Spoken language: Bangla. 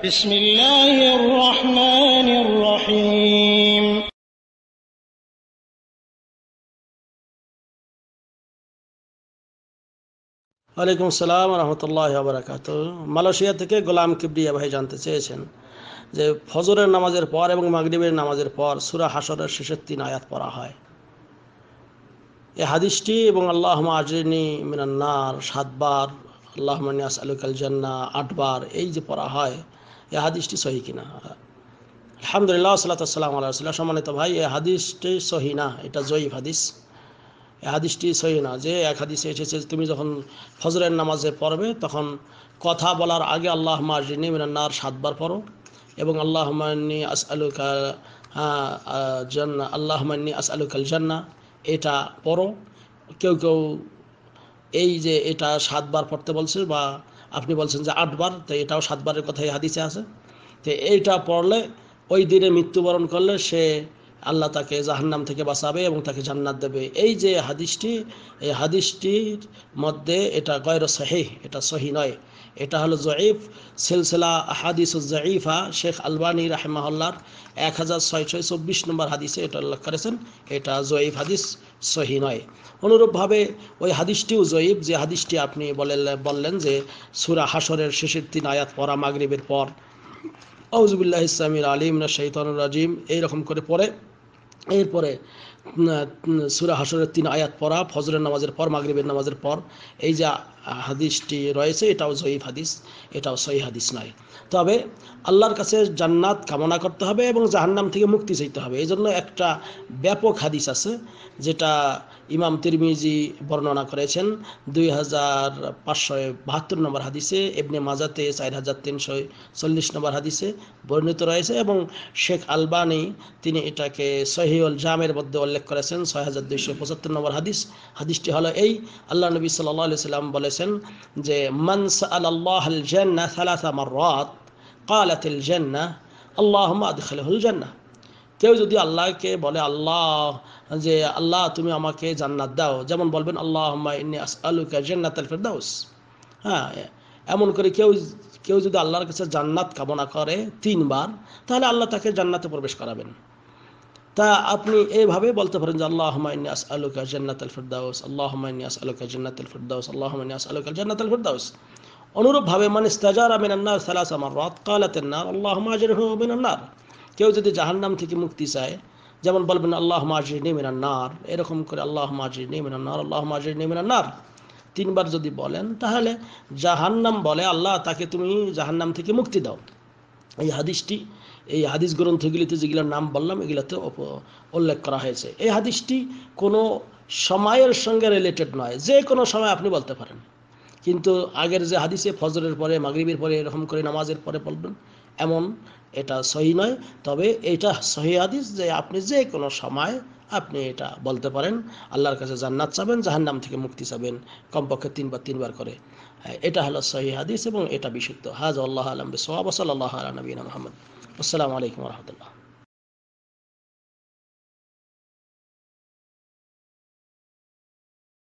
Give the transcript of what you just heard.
بسم الله الرحمن الرحيم ওয়ালাইকুম সালাম রহমতুল্লাহ বারাকাত মালয়েশিয়া থেকে গোলাম কিবরিয়া ভাই জানতে চেয়েছেন যে ফজরের নামাজের পর এবং মাগরিবের নামাজের পর সুরা হাসরের শেষের তিন আয়াত পড়া হয় এ হাদিসটি এবং আল্লাহ আজরিনি মিনান্নার সাতবার আল্লাহ মানিয়াস আলুকাল জান্না আটবার এই যে পড়া হয় এ হাদিসটি সহি কিনা আলহামদুলিল্লাহ সাল্লাম আল্লাহ সম্মানিত ভাই এ হাদিসটি সহি না এটা জয়ীফ হাদিস এ হাদিসটি সহি না যে এক হাদিসে এসেছে তুমি যখন ফজরের নামাজে পড়বে তখন কথা বলার আগে আল্লাহ মারিনী মিনান্নার সাতবার পড়ো এবং আল্লাহ মানি আস আলুকা হ্যাঁ, জান্না আল্লাহ মানি আস আলুকাল জান্না এটা পড়ো কেউ কেউ এই যে এটা সাতবার পড়তে বলছে বা আপনি বলছেন যে আটবার তো এটাও সাতবারের কথা এই হাদিসে আছে তো এইটা পড়লে ওই দিনে মৃত্যুবরণ করলে সে আল্লাহ তাকে জাহান্নাম থেকে বাঁচাবে এবং তাকে জান্নাত দেবে এই যে হাদিসটি এই হাদিসটির মধ্যে এটা গয়র সাহে এটা সহি নয় এটা হলো জয়ীফ সিলসিলা হাদিস জয়ীফা শেখ আলবানী রাহেমাহল্লার এক হাজার ছয়শো চব্বিশ নম্বর হাদিসে এটা উল্লেখ করেছেন এটা জয়ীফ হাদিস সহি নয় অনুরূপভাবে ওই হাদিসটিও জয়ীব যে হাদিসটি আপনি বলেন বললেন যে সুরা হাসরের শেষের তিন আয়াত পরা মাগরীবের পর আউজবুল্লাহ ইসলামির আলিম না শৈতানুর রাজিম এইরকম করে পরে এরপরে সুরা হাসরের তিন আয়াত পরা ফজরের নামাজের পর মাগরিবের নামাজের পর এই যা হাদিসটি রয়েছে এটাও জয়ীফ হাদিস এটাও সহি হাদিস নয় তবে আল্লাহর কাছে জান্নাত কামনা করতে হবে এবং জাহান্নাম থেকে মুক্তি চাইতে হবে এই জন্য একটা ব্যাপক হাদিস আছে যেটা ইমাম তিরমিজি বর্ণনা করেছেন দুই হাজার পাঁচশো বাহাত্তর নম্বর হাদিসে এমনি মাজাতে চার হাজার তিনশো চল্লিশ নম্বর হাদিসে বর্ণিত রয়েছে এবং শেখ আলবানি তিনি এটাকে সহিউল জামের মধ্যে উল্লেখ করেছেন ছয় হাজার দুইশো পঁচাত্তর নম্বর হাদিস হাদিসটি হলো এই আল্লাহ নবী সাল্লাহ সাল্লাম বলে বলেছেন যে মনস আল্লাহ জান্না সালাসা মাররাত কালাতিল জান্না আল্লাহ আদখালহুল জান্না কেউ যদি আল্লাহকে বলে আল্লাহ যে আল্লাহ তুমি আমাকে জান্নাত দাও যেমন বলবেন আল্লাহ ইন্নি আসআলুকা জান্নাত আল ফেরদাউস হ্যাঁ এমন করে কেউ কেউ যদি আল্লাহর কাছে জান্নাত কামনা করে তিনবার তাহলে আল্লাহ তাকে জান্নাতে প্রবেশ করাবেন তা আপনি এভাবে বলতে পারেন যে আল্লাহ মাইনাস আলোক জান্নাত আল ফিরদাউস আল্লাহ মাইনাস আলোক জান্নাত আল ফিরদাউস আল্লাহ মাইনিয়াস আলুকা জান্নাত আল ফিরদাউস অনুরূপভাবে মানে ইস্তাজারা মিনান্নার সালাসা মাররাত কালাত النار আল্লাহ اجرني من নার কেউ যদি জাহান্নাম থেকে মুক্তি চায় যেমন বলবেন আল্লাহ মাজরিনি মিনান নার এরকম করে আল্লাহ মাজরিনি মিনান নার আল্লাহ মাজরিনি মিনান নার তিনবার যদি বলেন তাহলে জাহান্নাম বলে আল্লাহ তাকে তুমি জাহান্নাম থেকে মুক্তি দাও এই হাদিসটি এই হাদিস গ্রন্থগুলিতে যেগুলোর নাম বললাম এগুলোতে উল্লেখ করা হয়েছে এই হাদিসটি কোনো সময়ের সঙ্গে রিলেটেড নয় যে কোনো সময় আপনি বলতে পারেন কিন্তু আগের যে হাদিসে ফজরের পরে মাগরিবের পরে এরকম করে নামাজের পরে পড়বেন এমন এটা সহি নয় তবে এটা সহি হাদিস যে আপনি যে কোনো সময় আপনি এটা বলতে পারেন আল্লাহর কাছে জান্নাত চাবেন নাম থেকে মুক্তি চাবেন কমপক্ষে তিনবার তিনবার করে হ্যাঁ, এটা হলো সহি হাদিস এবং এটা বিশুদ্ধ হাজ আল্লাহ আলম সোহাব আল্লাহ আলী নবীন মোহাম্মদ আসসালামু আলাইকুম রহমতুল্লাহ